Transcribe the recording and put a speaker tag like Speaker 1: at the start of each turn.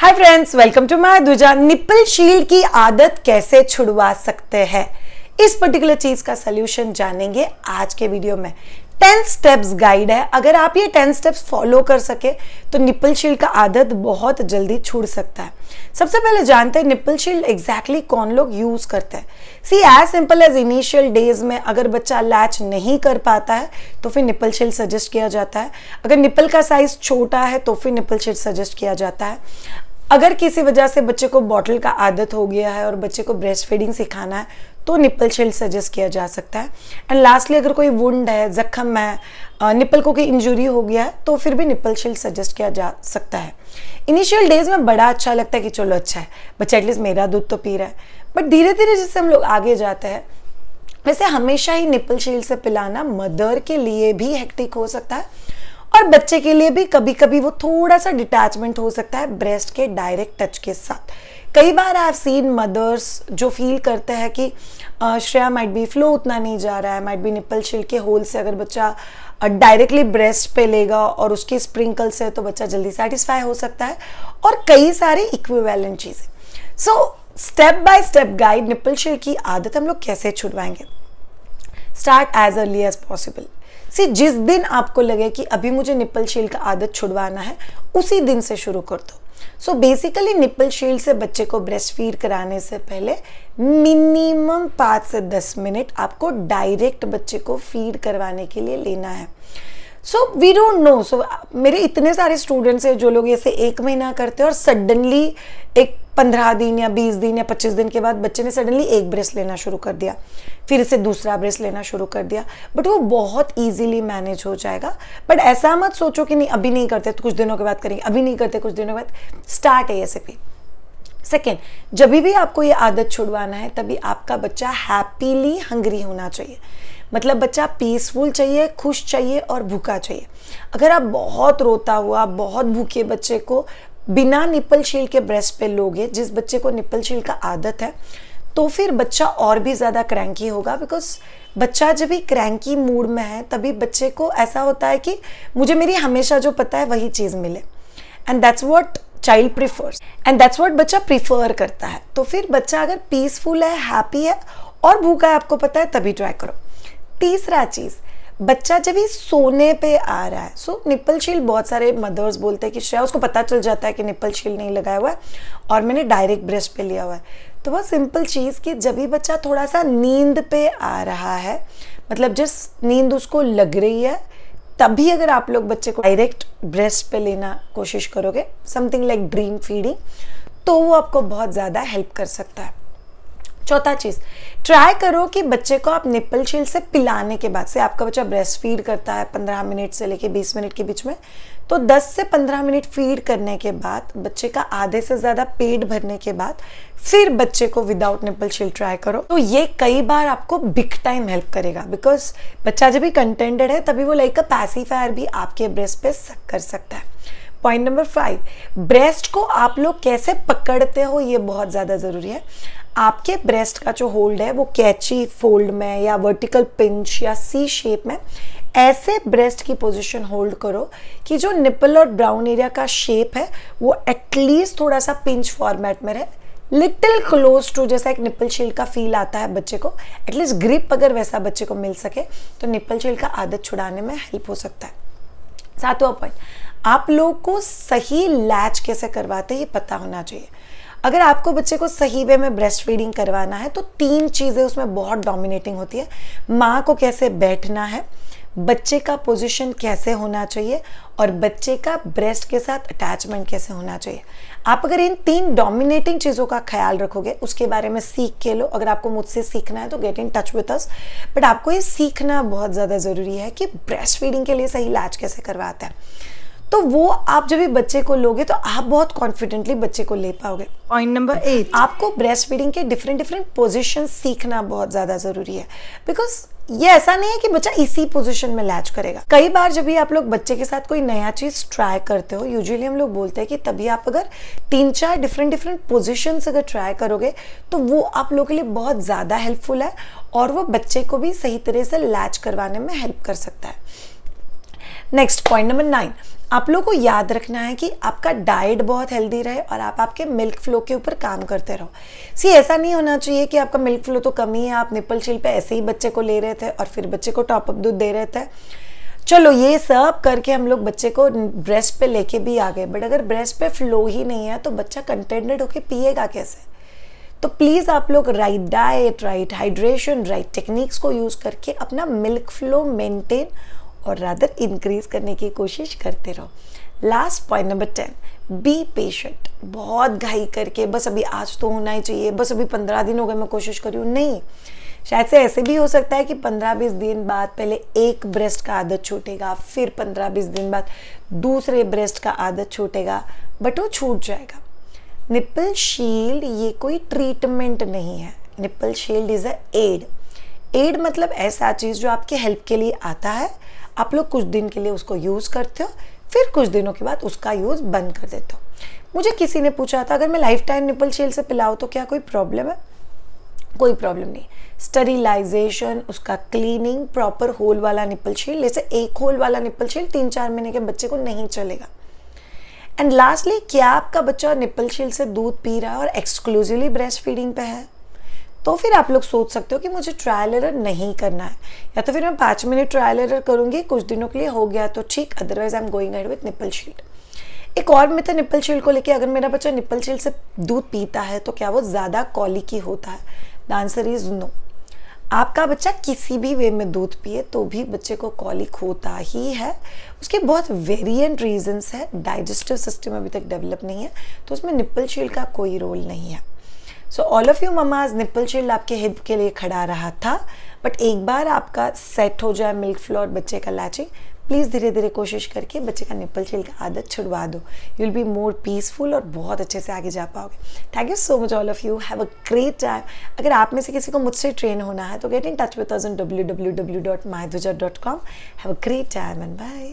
Speaker 1: hi friends welcome to my दुजा nipple shield की आदत कैसे छुड़वा सकते हैं इस पर्टिकुलर चीज का सोल्यूशन जानेंगे आज के वीडियो में टेन स्टेप्स गाइड है अगर आप ये टेन स्टेप्स फॉलो कर सके तो निपल शील्ड का आदत बहुत जल्दी छूट सकता है सबसे पहले जानते हैं निपल शील्ड एग्जैक्टली कौन लोग यूज़ करते हैं see as simple as initial days में अगर बच्चा लैच नहीं कर पाता है तो फिर निपल शील्ड सजेस्ट किया जाता है अगर निपल का साइज छोटा है तो फिर निपल शील्ड सजेस्ट किया जाता है अगर किसी वजह से बच्चे को बॉटल का आदत हो गया है और बच्चे को ब्रेस्ट फीडिंग सिखाना है तो निपल शील्ड सजेस्ट किया जा सकता है एंड लास्टली अगर कोई वुंड है जख्म है निपल को कोई इंजरी हो गया है तो फिर भी निपल शील्ड सजेस्ट किया जा सकता है इनिशियल डेज में बड़ा अच्छा लगता है कि चलो अच्छा है बच्चा एटलीस्ट मेरा दूध तो पी रहा है बट धीरे धीरे जैसे हम लोग आगे जाते हैं वैसे हमेशा ही निपल शील्ड से पिलाना मदर के लिए भी हेक्टिक हो सकता है और बच्चे के लिए भी कभी कभी वो थोड़ा सा डिटैचमेंट हो सकता है ब्रेस्ट के डायरेक्ट टच के साथ कई बार आई हैव सीन मदर्स जो फील करते हैं कि श्रेया माइट बी फ्लो उतना नहीं जा रहा है माइट बी निप्पल शिल के होल से अगर बच्चा डायरेक्टली ब्रेस्ट पे लेगा और उसके स्प्रिंकल से तो बच्चा जल्दी सेटिस्फाई हो सकता है और कई सारे इक्विवेलेंट चीज़ें so step by step guide nipple shield की आदत हम लोग कैसे छुड़वाएंगे start as early as possible see जिस दिन आपको लगे कि अभी मुझे निप्पल शील का आदत छुड़वाना है उसी दिन से शुरू कर दो सो बेसिकली निप्पल शील से बच्चे को ब्रेस्ट फीड कराने से पहले मिनिमम पाँच से दस मिनट आपको डायरेक्ट बच्चे को फीड करवाने के लिए लेना है so we don't know so मेरे इतने सारे स्टूडेंट्स हैं जो लोग ऐसे एक महीना करते हैं और सडनली एक पंद्रह दिन या बीस दिन या पच्चीस दिन के बाद बच्चे ने सडनली एक ब्रेस लेना शुरू कर दिया फिर इसे दूसरा ब्रेस लेना शुरू कर दिया बट वो बहुत ईजिली मैनेज हो जाएगा बट ऐसा मत सोचो कि नहीं अभी नहीं करते तो कुछ दिनों के बाद करेंगे अभी नहीं करते कुछ दिनों के बाद स्टार्ट है ऐसे पे सेकेंड जब भी आपको ये आदत छुड़वाना है तभी आपका बच्चा हैप्पीली हंग्री होना चाहिए मतलब बच्चा पीसफुल चाहिए खुश चाहिए और भूखा चाहिए अगर आप बहुत रोता हुआ बहुत भूखे बच्चे को बिना निपल शील के ब्रेस्ट पे लोगे जिस बच्चे को निपल शील का आदत है तो फिर बच्चा और भी ज़्यादा क्रैंकी होगा बिकॉज बच्चा जब भी क्रैंकी मूड में है तभी बच्चे को ऐसा होता है कि मुझे मेरी हमेशा जो पता है वही चीज़ मिले and that's what child prefers and that's what बच्चा प्रिफर करता है तो फिर बच्चा अगर पीसफुल है हैप्पी है और भूखा है आपको पता है तभी ट्राई करो तीसरा चीज़ बच्चा जब ये सोने पे आ रहा है सो निप्पल शील बहुत सारे मदर्स बोलते हैं कि शायद उसको पता चल जाता है कि निप्पल शील नहीं लगाया हुआ है और मैंने डायरेक्ट ब्रश पे लिया हुआ है तो वह सिंपल चीज़ कि जब भी बच्चा थोड़ा सा नींद पे आ रहा है मतलब जिस नींद उसको लग रही है तभी अगर आप लोग बच्चे को डायरेक्ट ब्रेस्ट पे लेना कोशिश करोगे समथिंग लाइक ड्रीम फीडिंग तो वो आपको बहुत ज़्यादा हेल्प कर सकता है चौथा चीज़ ट्राई करो कि बच्चे को आप निप्पल छील से पिलाने के बाद से आपका बच्चा ब्रेस्ट फीड करता है पंद्रह मिनट से लेके बीस मिनट के बीच में तो दस से पंद्रह मिनट फीड करने के बाद बच्चे का आधे से ज़्यादा पेट भरने के बाद फिर बच्चे को विदाउट निप्पल शील ट्राई करो तो ये कई बार आपको बिग टाइम हेल्प करेगा बिकॉज बच्चा जब भी कंटेंटेड है तभी वो लाइक अ पैसीफायर भी आपके ब्रेस्ट पे सक कर सकता है पॉइंट नंबर फाइव ब्रेस्ट को आप लोग कैसे पकड़ते हो ये बहुत ज़्यादा ज़रूरी है आपके ब्रेस्ट का जो होल्ड है वो कैची फोल्ड में या वर्टिकल पिंच या सी शेप में ऐसे ब्रेस्ट की पोजीशन होल्ड करो कि जो निपल और ब्राउन एरिया का शेप है वो एटलीस्ट थोड़ा सा पिंच फॉर्मेट में रहे लिटिल क्लोज टू जैसा एक निपल शील का फील आता है बच्चे को एटलीस्ट ग्रिप अगर वैसा बच्चे को मिल सके तो निपल शील का आदत छुड़ाने में हेल्प हो सकता है सातवां पॉइंट आप लोगों को सही लैच कैसे करवाते ये पता होना चाहिए अगर आपको बच्चे को सही वे में ब्रेस्ट फीडिंग करवाना है तो तीन चीज़ें उसमें बहुत डोमिनेटिंग होती है माँ को कैसे बैठना है बच्चे का पोजीशन कैसे होना चाहिए और बच्चे का ब्रेस्ट के साथ अटैचमेंट कैसे होना चाहिए आप अगर इन तीन डोमिनेटिंग चीज़ों का ख्याल रखोगे उसके बारे में सीख के लो अगर आपको मुझसे सीखना है तो get in touch with us but आपको ये सीखना बहुत ज़्यादा ज़रूरी है कि ब्रेस्ट फीडिंग के लिए सही इलाज कैसे करवाता है तो वो आप जब भी बच्चे को लोगे तो आप बहुत कॉन्फिडेंटली बच्चे को ले पाओगे पॉइंट नंबर एट आपको ब्रेस्ट फीडिंग के डिफरेंट डिफरेंट पोजिशन सीखना बहुत ज़्यादा ज़रूरी है बिकॉज ये ऐसा नहीं है कि बच्चा इसी पोजीशन में लैच करेगा कई बार जब भी आप लोग बच्चे के साथ कोई नया चीज ट्राई करते हो यूजुअली हम लोग बोलते हैं कि तभी आप अगर तीन चार डिफरेंट डिफरेंट पोजिशन अगर ट्राई करोगे तो वो आप लोगों के लिए बहुत ज़्यादा हेल्पफुल है और वो बच्चे को भी सही तरह से लैच करवाने में हेल्प कर सकता है नेक्स्ट पॉइंट नंबर नाइन आप लोगों को याद रखना है कि आपका डाइट बहुत हेल्दी रहे और आप आपके मिल्क फ्लो के ऊपर काम करते रहो सी ऐसा नहीं होना चाहिए कि आपका मिल्क फ्लो तो कम ही है आप निपल छिल पे ऐसे ही बच्चे को ले रहे थे और फिर बच्चे को टॉपअप दूध दे रहे थे चलो ये सब करके हम लोग बच्चे को ब्रेस्ट पे लेके भी आ गए बट अगर ब्रेस्ट पे फ्लो ही नहीं है तो बच्चा कंटेंडेड होके पिएगा कैसे तो प्लीज़ आप लोग right diet right hydration right techniques को यूज़ करके अपना मिल्क फ्लो मेंटेन और रादर इंक्रीज करने की कोशिश करते रहो last point number ten be patient बहुत घाई करके बस अभी आज तो होना ही चाहिए बस अभी पंद्रह दिन हो गए मैं कोशिश करी हूँ नहीं शायद से ऐसे भी हो सकता है कि पंद्रह बीस दिन बाद पहले एक ब्रेस्ट का आदत छूटेगा फिर पंद्रह बीस दिन बाद दूसरे ब्रेस्ट का आदत छूटेगा बट वो छूट जाएगा निपल शील्ड ये कोई ट्रीटमेंट नहीं है nipple shield is a aid aid मतलब ऐसा चीज़ जो आपके हेल्प के लिए आता है आप लोग कुछ दिन के लिए उसको यूज़ करते हो फिर कुछ दिनों के बाद उसका यूज़ बंद कर देते हो मुझे किसी ने पूछा था अगर मैं लाइफ टाइम निपल शेल से पिलाऊँ तो क्या कोई प्रॉब्लम है कोई प्रॉब्लम नहीं स्टरिलाइजेशन उसका क्लीनिंग प्रॉपर होल वाला निपल शेल जैसे एक होल वाला निपल शेल तीन चार महीने के बच्चे को नहीं चलेगा एंड लास्टली क्या आपका बच्चा निपल शेल से दूध पी रहा है और एक्सक्लूसिवली ब्रेस्ट फीडिंग पे है तो फिर आप लोग सोच सकते हो कि मुझे ट्रायल एरर नहीं करना है या तो फिर मैं पाँच मिनट ट्रायल एरर करूँगी कुछ दिनों के लिए हो गया तो ठीक otherwise I am going ahead with nipple shield एक और मित्र है निपल शील्ड को लेके अगर मेरा बच्चा निपल शील्ड से दूध पीता है तो क्या वो ज़्यादा कॉलिकी होता है द आंसर इज़ नो आपका बच्चा किसी भी वे में दूध पिए तो भी बच्चे को कॉलिक होता ही है उसके बहुत वेरिएंट रीजंस है डाइजेस्टिव सिस्टम अभी तक डेवलप नहीं है तो उसमें निपल शील्ड का कोई रोल नहीं है so all of you mamas nipple shield आपके हिप के लिए खड़ा रहा था बट एक बार आपका सेट हो जाए मिल्क फ्लोर बच्चे का लैचिंग प्लीज़ धीरे धीरे कोशिश करके बच्चे का निप्पल चिल्ड का आदत छुड़वा दो you will be more peaceful और बहुत अच्छे से आगे जा पाओगे thank you so much all of you have a great time अगर आप में से किसी को मुझसे ट्रेन होना है तो get in touch with W W W dot my dot com have a great time and bye